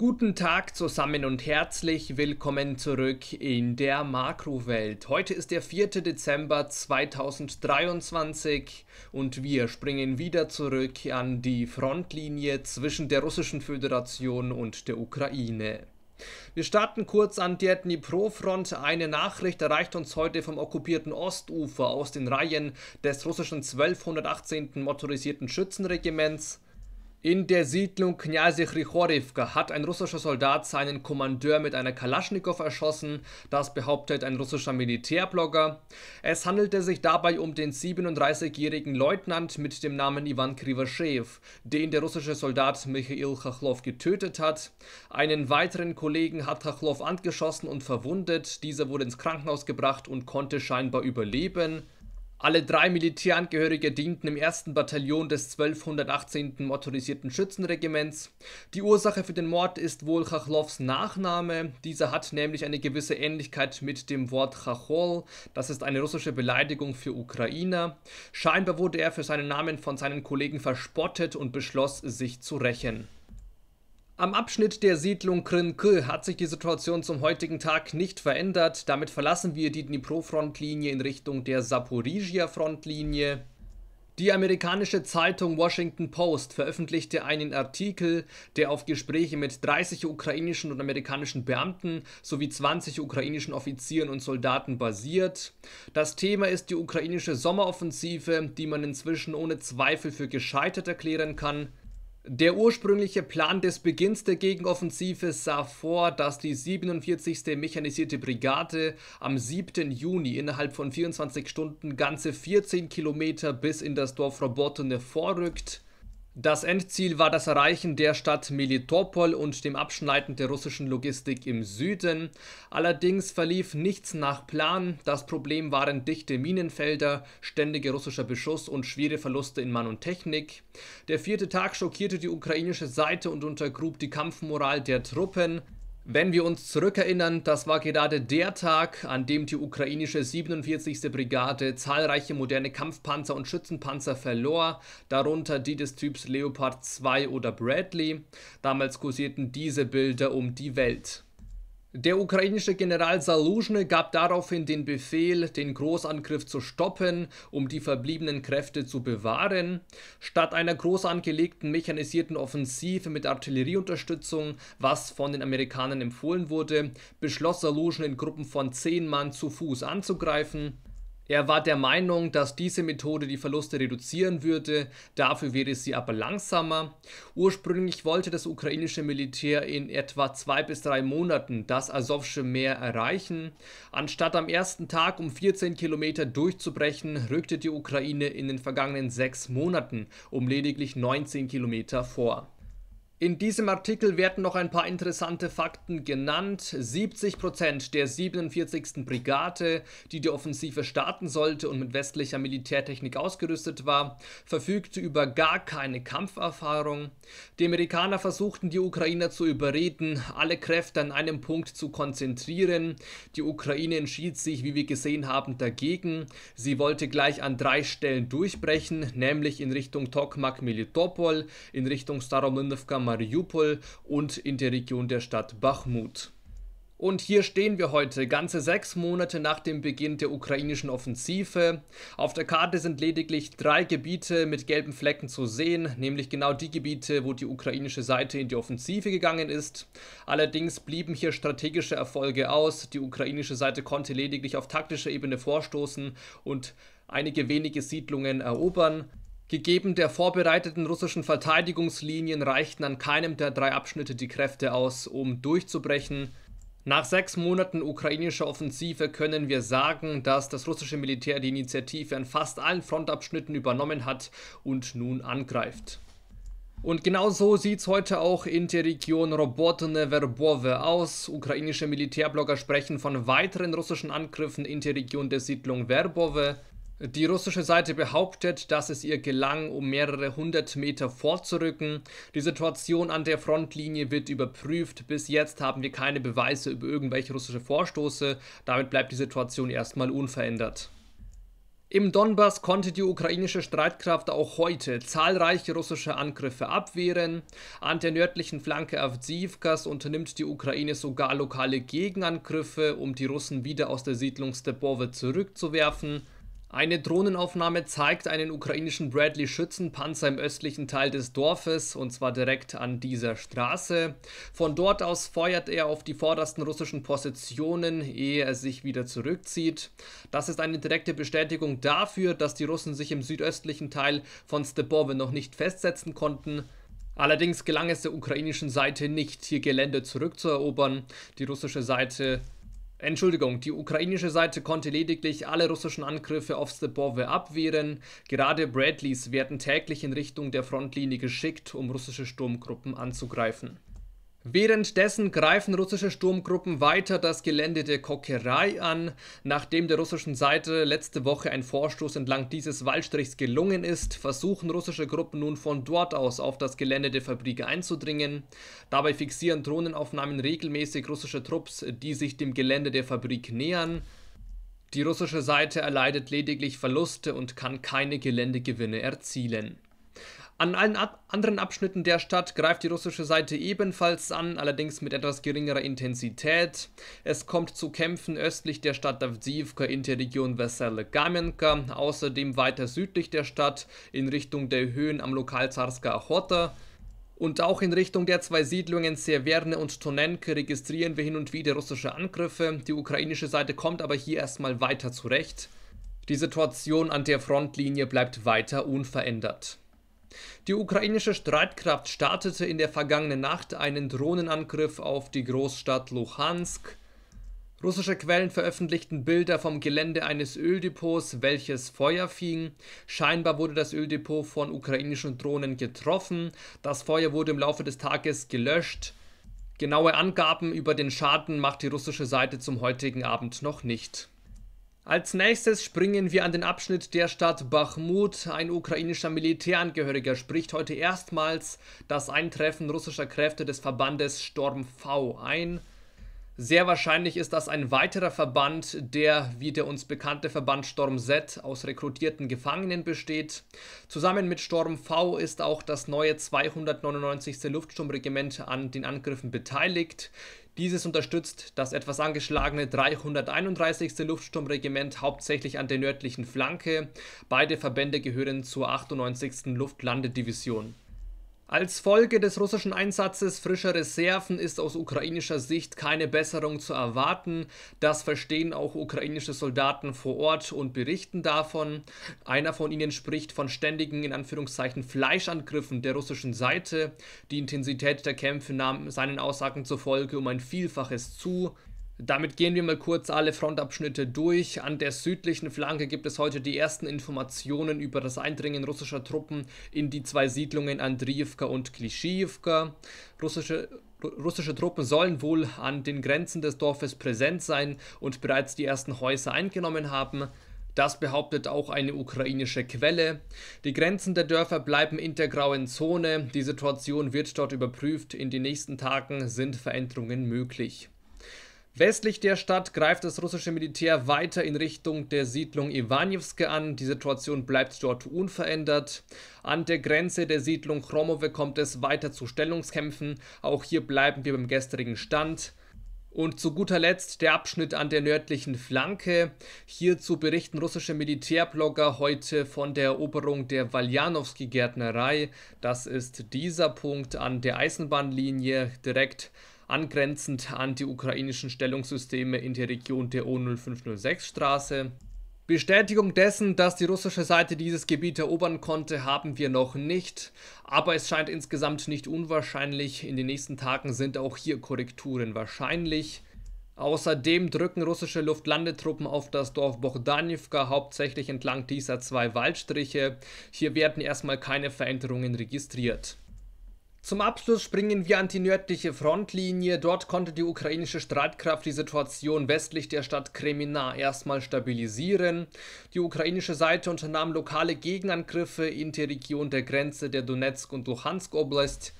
Guten Tag zusammen und herzlich willkommen zurück in der Makrowelt. Heute ist der 4. Dezember 2023 und wir springen wieder zurück an die Frontlinie zwischen der Russischen Föderation und der Ukraine. Wir starten kurz an der Dnipro-Front. Eine Nachricht erreicht uns heute vom okkupierten Ostufer aus den Reihen des russischen 1218. motorisierten Schützenregiments. In der Siedlung Knjase Chrichorivka hat ein russischer Soldat seinen Kommandeur mit einer Kalaschnikow erschossen, das behauptet ein russischer Militärblogger. Es handelte sich dabei um den 37-jährigen Leutnant mit dem Namen Ivan Kriwaschew, den der russische Soldat Michail Chachlow getötet hat. Einen weiteren Kollegen hat Chachlow angeschossen und verwundet, dieser wurde ins Krankenhaus gebracht und konnte scheinbar überleben. Alle drei Militärangehörige dienten im 1. Bataillon des 1218. motorisierten Schützenregiments. Die Ursache für den Mord ist wohl Chachlows Nachname. Dieser hat nämlich eine gewisse Ähnlichkeit mit dem Wort Chachol. Das ist eine russische Beleidigung für Ukrainer. Scheinbar wurde er für seinen Namen von seinen Kollegen verspottet und beschloss, sich zu rächen. Am Abschnitt der Siedlung Krynke hat sich die Situation zum heutigen Tag nicht verändert. Damit verlassen wir die Dnipro-Frontlinie in Richtung der Saporizhia-Frontlinie. Die amerikanische Zeitung Washington Post veröffentlichte einen Artikel, der auf Gespräche mit 30 ukrainischen und amerikanischen Beamten sowie 20 ukrainischen Offizieren und Soldaten basiert. Das Thema ist die ukrainische Sommeroffensive, die man inzwischen ohne Zweifel für gescheitert erklären kann. Der ursprüngliche Plan des Beginns der Gegenoffensive sah vor, dass die 47. Mechanisierte Brigade am 7. Juni innerhalb von 24 Stunden ganze 14 Kilometer bis in das Dorf Robotene vorrückt. Das Endziel war das Erreichen der Stadt Melitopol und dem Abschneiden der russischen Logistik im Süden. Allerdings verlief nichts nach Plan. Das Problem waren dichte Minenfelder, ständiger russischer Beschuss und schwere Verluste in Mann und Technik. Der vierte Tag schockierte die ukrainische Seite und untergrub die Kampfmoral der Truppen. Wenn wir uns zurückerinnern, das war gerade der Tag, an dem die ukrainische 47. Brigade zahlreiche moderne Kampfpanzer und Schützenpanzer verlor, darunter die des Typs Leopard 2 oder Bradley. Damals kursierten diese Bilder um die Welt. Der ukrainische General Saluzhny gab daraufhin den Befehl, den Großangriff zu stoppen, um die verbliebenen Kräfte zu bewahren. Statt einer groß angelegten mechanisierten Offensive mit Artillerieunterstützung, was von den Amerikanern empfohlen wurde, beschloss Saluzhny in Gruppen von zehn Mann zu Fuß anzugreifen. Er war der Meinung, dass diese Methode die Verluste reduzieren würde, dafür wäre sie aber langsamer. Ursprünglich wollte das ukrainische Militär in etwa zwei bis drei Monaten das Asowsche Meer erreichen. Anstatt am ersten Tag um 14 Kilometer durchzubrechen, rückte die Ukraine in den vergangenen sechs Monaten um lediglich 19 Kilometer vor. In diesem Artikel werden noch ein paar interessante Fakten genannt. 70% der 47. Brigade, die die Offensive starten sollte und mit westlicher Militärtechnik ausgerüstet war, verfügte über gar keine Kampferfahrung. Die Amerikaner versuchten die Ukrainer zu überreden, alle Kräfte an einem Punkt zu konzentrieren. Die Ukraine entschied sich, wie wir gesehen haben, dagegen. Sie wollte gleich an drei Stellen durchbrechen, nämlich in Richtung tokmak militopol in Richtung Staromlinovka Mariupol und in der Region der Stadt Bachmut. Und hier stehen wir heute, ganze sechs Monate nach dem Beginn der ukrainischen Offensive. Auf der Karte sind lediglich drei Gebiete mit gelben Flecken zu sehen, nämlich genau die Gebiete, wo die ukrainische Seite in die Offensive gegangen ist. Allerdings blieben hier strategische Erfolge aus. Die ukrainische Seite konnte lediglich auf taktischer Ebene vorstoßen und einige wenige Siedlungen erobern. Gegeben der vorbereiteten russischen Verteidigungslinien reichten an keinem der drei Abschnitte die Kräfte aus, um durchzubrechen. Nach sechs Monaten ukrainischer Offensive können wir sagen, dass das russische Militär die Initiative an fast allen Frontabschnitten übernommen hat und nun angreift. Und genau so sieht es heute auch in der Region Robotne Verbove aus. Ukrainische Militärblogger sprechen von weiteren russischen Angriffen in der Region der Siedlung Verbove. Die russische Seite behauptet, dass es ihr gelang, um mehrere hundert Meter vorzurücken. Die Situation an der Frontlinie wird überprüft. Bis jetzt haben wir keine Beweise über irgendwelche russische Vorstoße. Damit bleibt die Situation erstmal unverändert. Im Donbass konnte die ukrainische Streitkraft auch heute zahlreiche russische Angriffe abwehren. An der nördlichen Flanke Avdiivkas unternimmt die Ukraine sogar lokale Gegenangriffe, um die Russen wieder aus der Siedlung Stebowe zurückzuwerfen. Eine Drohnenaufnahme zeigt einen ukrainischen Bradley-Schützenpanzer im östlichen Teil des Dorfes, und zwar direkt an dieser Straße. Von dort aus feuert er auf die vordersten russischen Positionen, ehe er sich wieder zurückzieht. Das ist eine direkte Bestätigung dafür, dass die Russen sich im südöstlichen Teil von Stebove noch nicht festsetzen konnten. Allerdings gelang es der ukrainischen Seite nicht, hier Gelände zurückzuerobern. Die russische Seite Entschuldigung, die ukrainische Seite konnte lediglich alle russischen Angriffe auf Stepove abwehren. Gerade Bradleys werden täglich in Richtung der Frontlinie geschickt, um russische Sturmgruppen anzugreifen. Währenddessen greifen russische Sturmgruppen weiter das Gelände der Kokerei an. Nachdem der russischen Seite letzte Woche ein Vorstoß entlang dieses Waldstrichs gelungen ist, versuchen russische Gruppen nun von dort aus auf das Gelände der Fabrik einzudringen. Dabei fixieren Drohnenaufnahmen regelmäßig russische Trupps, die sich dem Gelände der Fabrik nähern. Die russische Seite erleidet lediglich Verluste und kann keine Geländegewinne erzielen. An allen ab anderen Abschnitten der Stadt greift die russische Seite ebenfalls an, allerdings mit etwas geringerer Intensität. Es kommt zu Kämpfen östlich der Stadt Avdiivka in der Region Vesele Gamenka, außerdem weiter südlich der Stadt in Richtung der Höhen am Lokal Zarska Ochota. Und auch in Richtung der zwei Siedlungen Severne und Tonenke registrieren wir hin und wieder russische Angriffe. Die ukrainische Seite kommt aber hier erstmal weiter zurecht. Die Situation an der Frontlinie bleibt weiter unverändert. Die ukrainische Streitkraft startete in der vergangenen Nacht einen Drohnenangriff auf die Großstadt Luhansk. Russische Quellen veröffentlichten Bilder vom Gelände eines Öldepots, welches Feuer fing. Scheinbar wurde das Öldepot von ukrainischen Drohnen getroffen. Das Feuer wurde im Laufe des Tages gelöscht. Genaue Angaben über den Schaden macht die russische Seite zum heutigen Abend noch nicht. Als nächstes springen wir an den Abschnitt der Stadt Bachmut. Ein ukrainischer Militärangehöriger spricht heute erstmals das Eintreffen russischer Kräfte des Verbandes Storm V ein. Sehr wahrscheinlich ist das ein weiterer Verband, der wie der uns bekannte Verband Storm Z aus rekrutierten Gefangenen besteht. Zusammen mit Storm V ist auch das neue 299. Luftsturmregiment an den Angriffen beteiligt. Dieses unterstützt das etwas angeschlagene 331. Luftsturmregiment hauptsächlich an der nördlichen Flanke. Beide Verbände gehören zur 98. Luftlandedivision. Als Folge des russischen Einsatzes frischer Reserven ist aus ukrainischer Sicht keine Besserung zu erwarten. Das verstehen auch ukrainische Soldaten vor Ort und berichten davon. Einer von ihnen spricht von ständigen in Anführungszeichen Fleischangriffen der russischen Seite. Die Intensität der Kämpfe nahm seinen Aussagen zufolge um ein Vielfaches zu. Damit gehen wir mal kurz alle Frontabschnitte durch. An der südlichen Flanke gibt es heute die ersten Informationen über das Eindringen russischer Truppen in die zwei Siedlungen Andriivka und Klischiivka. Russische russische Truppen sollen wohl an den Grenzen des Dorfes präsent sein und bereits die ersten Häuser eingenommen haben. Das behauptet auch eine ukrainische Quelle. Die Grenzen der Dörfer bleiben in der grauen Zone. Die Situation wird dort überprüft. In den nächsten Tagen sind Veränderungen möglich. Westlich der Stadt greift das russische Militär weiter in Richtung der Siedlung Iwanjewske an. Die Situation bleibt dort unverändert. An der Grenze der Siedlung Chromowe kommt es weiter zu Stellungskämpfen. Auch hier bleiben wir beim gestrigen Stand. Und zu guter Letzt der Abschnitt an der nördlichen Flanke. Hierzu berichten russische Militärblogger heute von der Eroberung der Waljanowski-Gärtnerei. Das ist dieser Punkt an der Eisenbahnlinie direkt angrenzend an die ukrainischen Stellungssysteme in der Region der O0506 Straße. Bestätigung dessen, dass die russische Seite dieses Gebiet erobern konnte, haben wir noch nicht, aber es scheint insgesamt nicht unwahrscheinlich. In den nächsten Tagen sind auch hier Korrekturen wahrscheinlich. Außerdem drücken russische Luftlandetruppen auf das Dorf Bogdanivka hauptsächlich entlang dieser zwei Waldstriche. Hier werden erstmal keine Veränderungen registriert. Zum Abschluss springen wir an die nördliche Frontlinie. Dort konnte die ukrainische Streitkraft die Situation westlich der Stadt Kremina erstmal stabilisieren. Die ukrainische Seite unternahm lokale Gegenangriffe in die Region der Grenze der Donetsk- und Luhansk-Oblast.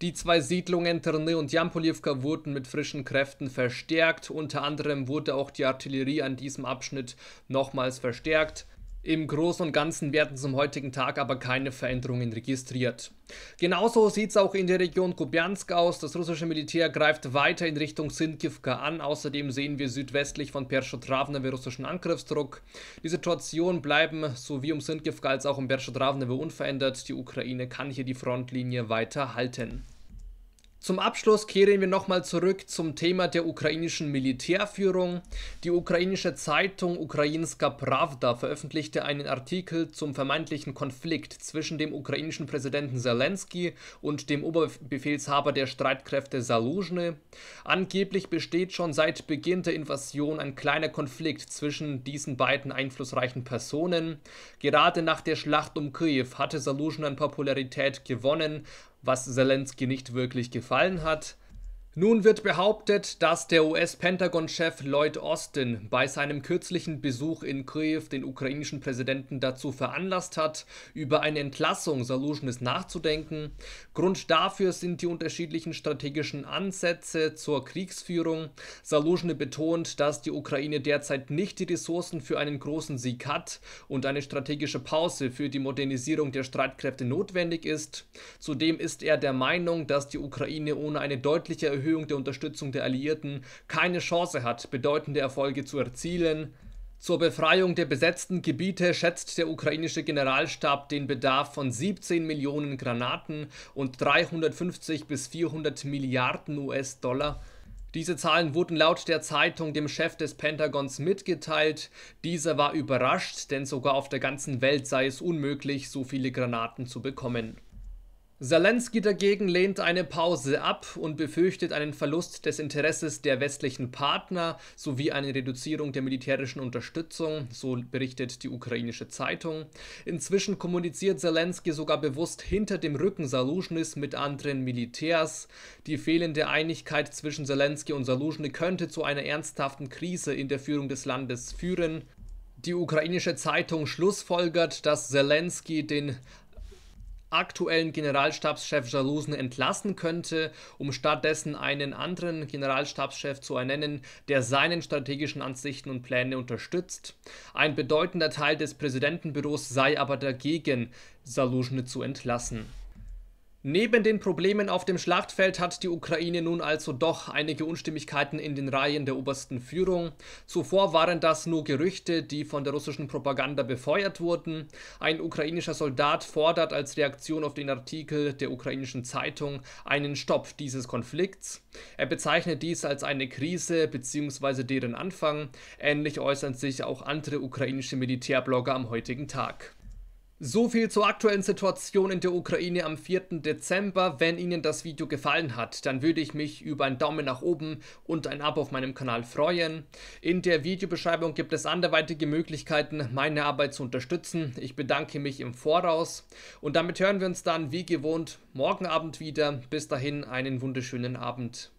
Die zwei Siedlungen Terne und Jampolivka wurden mit frischen Kräften verstärkt. Unter anderem wurde auch die Artillerie an diesem Abschnitt nochmals verstärkt. Im Großen und Ganzen werden zum heutigen Tag aber keine Veränderungen registriert. Genauso sieht es auch in der Region Kubjansk aus. Das russische Militär greift weiter in Richtung Sinkivka an. Außerdem sehen wir südwestlich von Perschotravnewe russischen Angriffsdruck. Die Situation bleiben sowie um Sinkivka als auch um Perschotravnewe unverändert. Die Ukraine kann hier die Frontlinie weiter halten. Zum Abschluss kehren wir nochmal zurück zum Thema der ukrainischen Militärführung. Die ukrainische Zeitung Ukrainska Pravda veröffentlichte einen Artikel zum vermeintlichen Konflikt zwischen dem ukrainischen Präsidenten Zelensky und dem Oberbefehlshaber der Streitkräfte Saluzhny. Angeblich besteht schon seit Beginn der Invasion ein kleiner Konflikt zwischen diesen beiden einflussreichen Personen. Gerade nach der Schlacht um Kiew hatte Saluzhny an Popularität gewonnen, was Zelensky nicht wirklich gefallen hat. Nun wird behauptet, dass der US-Pentagon-Chef Lloyd Austin bei seinem kürzlichen Besuch in Kiew den ukrainischen Präsidenten dazu veranlasst hat, über eine Entlassung Salushnis nachzudenken. Grund dafür sind die unterschiedlichen strategischen Ansätze zur Kriegsführung. Salushne betont, dass die Ukraine derzeit nicht die Ressourcen für einen großen Sieg hat und eine strategische Pause für die Modernisierung der Streitkräfte notwendig ist. Zudem ist er der Meinung, dass die Ukraine ohne eine deutliche Erhöhung Erhöhung der Unterstützung der Alliierten keine Chance hat, bedeutende Erfolge zu erzielen. Zur Befreiung der besetzten Gebiete schätzt der ukrainische Generalstab den Bedarf von 17 Millionen Granaten und 350 bis 400 Milliarden US-Dollar. Diese Zahlen wurden laut der Zeitung dem Chef des Pentagons mitgeteilt. Dieser war überrascht, denn sogar auf der ganzen Welt sei es unmöglich, so viele Granaten zu bekommen. Zelensky dagegen lehnt eine Pause ab und befürchtet einen Verlust des Interesses der westlichen Partner sowie eine Reduzierung der militärischen Unterstützung, so berichtet die ukrainische Zeitung. Inzwischen kommuniziert Zelensky sogar bewusst hinter dem Rücken Saluzhnis mit anderen Militärs. Die fehlende Einigkeit zwischen Zelensky und Saluzhny könnte zu einer ernsthaften Krise in der Führung des Landes führen. Die ukrainische Zeitung schlussfolgert, dass Zelensky den aktuellen Generalstabschef Jalousen entlassen könnte, um stattdessen einen anderen Generalstabschef zu ernennen, der seinen strategischen Ansichten und Pläne unterstützt. Ein bedeutender Teil des Präsidentenbüros sei aber dagegen, Saluschne zu entlassen. Neben den Problemen auf dem Schlachtfeld hat die Ukraine nun also doch einige Unstimmigkeiten in den Reihen der obersten Führung. Zuvor waren das nur Gerüchte, die von der russischen Propaganda befeuert wurden. Ein ukrainischer Soldat fordert als Reaktion auf den Artikel der ukrainischen Zeitung einen Stopp dieses Konflikts. Er bezeichnet dies als eine Krise bzw. deren Anfang. Ähnlich äußern sich auch andere ukrainische Militärblogger am heutigen Tag. So viel zur aktuellen Situation in der Ukraine am 4. Dezember. Wenn Ihnen das Video gefallen hat, dann würde ich mich über einen Daumen nach oben und ein Abo auf meinem Kanal freuen. In der Videobeschreibung gibt es anderweitige Möglichkeiten, meine Arbeit zu unterstützen. Ich bedanke mich im Voraus und damit hören wir uns dann wie gewohnt morgen Abend wieder. Bis dahin einen wunderschönen Abend.